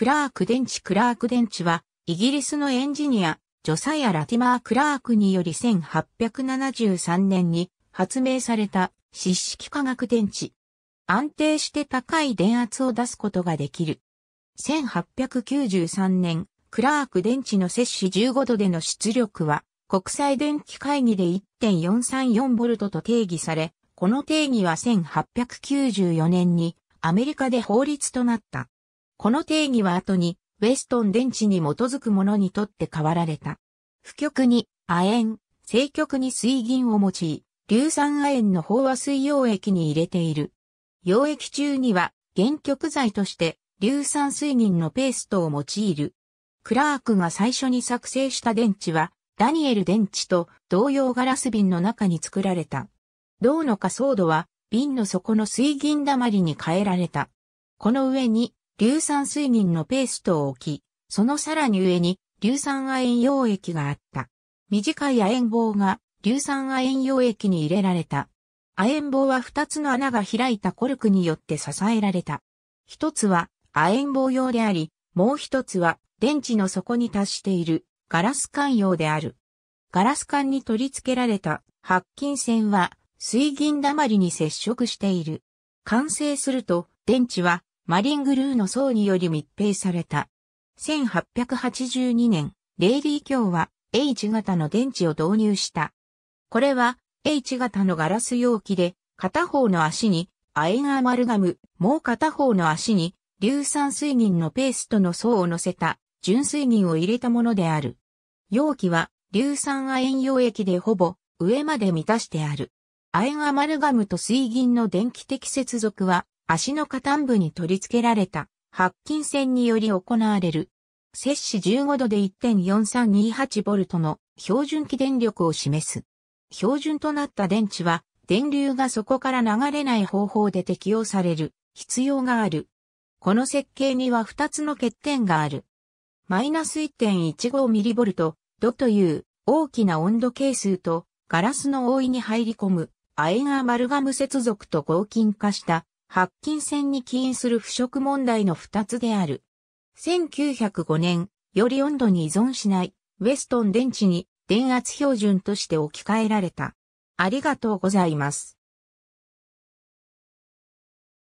クラーク電池クラーク電池は、イギリスのエンジニア、ジョサイア・ラティマー・クラークにより1873年に発明された湿式化学電池。安定して高い電圧を出すことができる。1893年、クラーク電池の摂氏15度での出力は、国際電気会議で 1.434V と定義され、この定義は1894年にアメリカで法律となった。この定義は後に、ウェストン電池に基づくものにとって変わられた。負極に亜鉛、正極に水銀を用い、硫酸亜鉛の飽和水溶液に入れている。溶液中には、原極剤として、硫酸水銀のペーストを用いる。クラークが最初に作成した電池は、ダニエル電池と同様ガラス瓶の中に作られた。銅の仮想度は瓶の底の水銀だまりに変えられた。この上に硫酸水銀のペーストを置き、そのさらに上に硫酸亜鉛溶液があった。短い亜鉛棒が硫酸亜鉛溶液に入れられた。亜鉛棒は二つの穴が開いたコルクによって支えられた。一つは亜鉛棒用であり、もう一つは電池の底に達しているガラス管用である。ガラス管に取り付けられた白金線は水銀だまりに接触している。完成すると電池はマリングルーの層により密閉された。1882年、レイリー卿は H 型の電池を導入した。これは H 型のガラス容器で、片方の足に亜鉛アマルガム、もう片方の足に硫酸水銀のペーストの層を乗せた純水銀を入れたものである。容器は硫酸亜鉛溶液でほぼ上まで満たしてある。亜鉛アマルガムと水銀の電気的接続は足の下端部に取り付けられた白金線により行われる。摂氏15度で 1.4328V の標準起電力を示す。標準となった電池は電流がそこから流れない方法で適用される必要がある。この設計には2つの欠点がある。マイナス 1.15mV 度という大きな温度係数とガラスの覆いに入り込むア鉛ガーマルガム接続と合金化した白金線に起因する腐食問題の二つである。1905年、より温度に依存しない、ウェストン電池に電圧標準として置き換えられた。ありがとうございます。